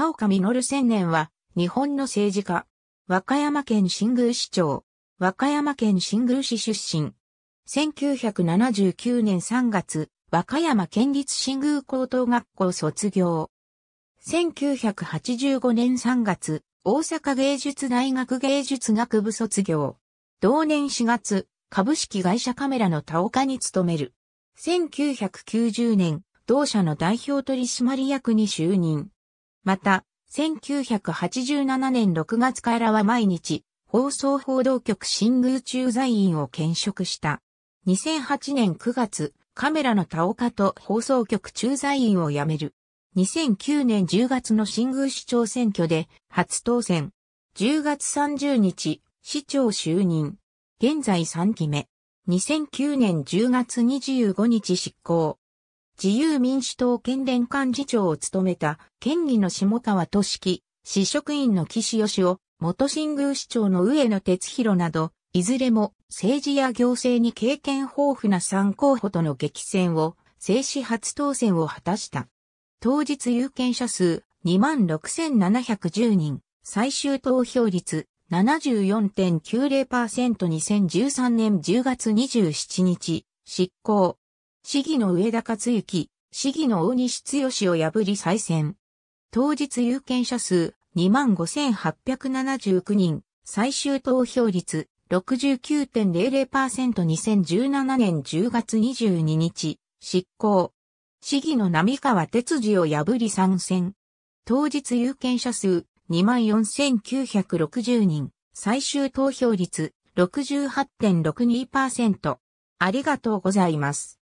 田岡実千年は、日本の政治家。和歌山県新宮市長。和歌山県新宮市出身。1979年3月、和歌山県立新宮高等学校卒業。1985年3月、大阪芸術大学芸術学部卒業。同年4月、株式会社カメラの田岡に勤める。1990年、同社の代表取締役に就任。また、1987年6月からは毎日、放送報道局新宮駐在員を兼職した。2008年9月、カメラの田岡と放送局駐在員を辞める。2009年10月の新宮市長選挙で初当選。10月30日、市長就任。現在3期目。2009年10月25日執行。自由民主党県連幹事長を務めた、県議の下川俊樹、市職員の岸義雄、元新宮市長の上野哲弘など、いずれも政治や行政に経験豊富な3候補との激戦を、政止初当選を果たした。当日有権者数26,710人、最終投票率 74.90%2013 年10月27日、執行、市議の上田勝之、市議の大西剛を破り再選。当日有権者数25,879人、最終投票率 69.00%2017 年10月22日、執行。市議の並川哲司を破り参戦。当日有権者数24,960人、最終投票率68.62%。ありがとうございます。